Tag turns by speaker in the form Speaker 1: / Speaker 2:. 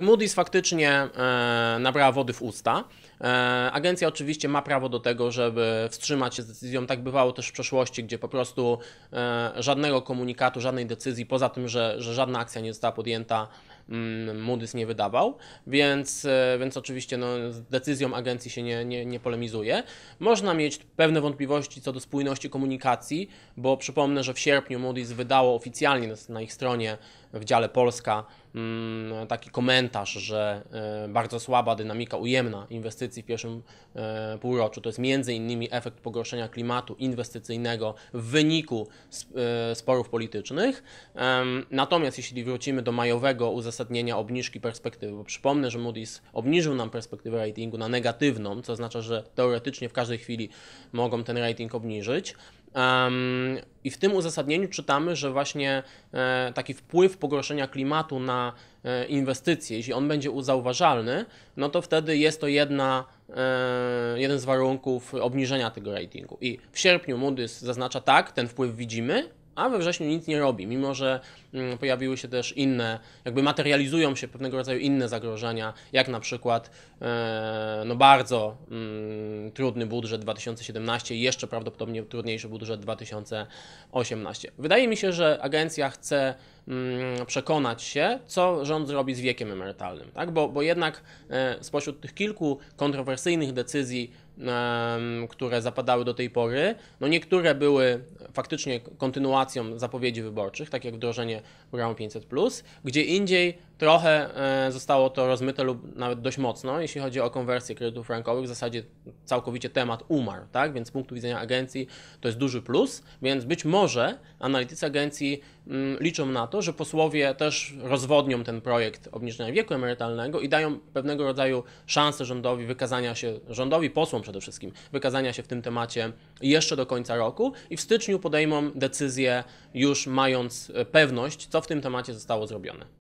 Speaker 1: Moody's faktycznie e, nabrała wody w usta. E, agencja oczywiście ma prawo do tego, żeby wstrzymać się z decyzją. Tak bywało też w przeszłości, gdzie po prostu e, żadnego komunikatu, żadnej decyzji, poza tym, że, że żadna akcja nie została podjęta, Mm, Moody's nie wydawał, więc, e, więc oczywiście no, z decyzją agencji się nie, nie, nie polemizuje. Można mieć pewne wątpliwości co do spójności komunikacji, bo przypomnę, że w sierpniu Moody's wydało oficjalnie na ich stronie w dziale Polska mm, taki komentarz, że e, bardzo słaba dynamika ujemna inwestycji w pierwszym e, półroczu to jest między innymi efekt pogorszenia klimatu inwestycyjnego w wyniku sporów politycznych. Natomiast jeśli wrócimy do majowego uzasadnienia, uzasadnienia obniżki perspektywy. Bo przypomnę, że Moody's obniżył nam perspektywę ratingu na negatywną, co oznacza, że teoretycznie w każdej chwili mogą ten rating obniżyć. Um, I w tym uzasadnieniu czytamy, że właśnie e, taki wpływ pogorszenia klimatu na e, inwestycje, jeśli on będzie zauważalny, no to wtedy jest to jedna, e, jeden z warunków obniżenia tego ratingu. I w sierpniu Moody's zaznacza tak, ten wpływ widzimy, a we wrześniu nic nie robi, mimo że mm, pojawiły się też inne, jakby materializują się pewnego rodzaju inne zagrożenia, jak na przykład e, no bardzo mm, trudny budżet 2017 i jeszcze prawdopodobnie trudniejszy budżet 2018. Wydaje mi się, że agencja chce Mm, przekonać się, co rząd zrobi z wiekiem emerytalnym, tak? bo, bo jednak e, spośród tych kilku kontrowersyjnych decyzji, które zapadały do tej pory, no niektóre były faktycznie kontynuacją zapowiedzi wyborczych, tak jak wdrożenie programu 500, gdzie indziej trochę e, zostało to rozmyte lub nawet dość mocno, jeśli chodzi o konwersję kredytów frankowych, w zasadzie całkowicie temat umarł, tak? Więc z punktu widzenia agencji to jest duży plus, więc być może analitycy agencji mm, liczą na to, że posłowie też rozwodnią ten projekt obniżenia wieku emerytalnego i dają pewnego rodzaju szansę rządowi wykazania się, rządowi, posłom przede wszystkim, wykazania się w tym temacie jeszcze do końca roku i w styczniu podejmą decyzję już mając pewność, co w tym temacie zostało zrobione.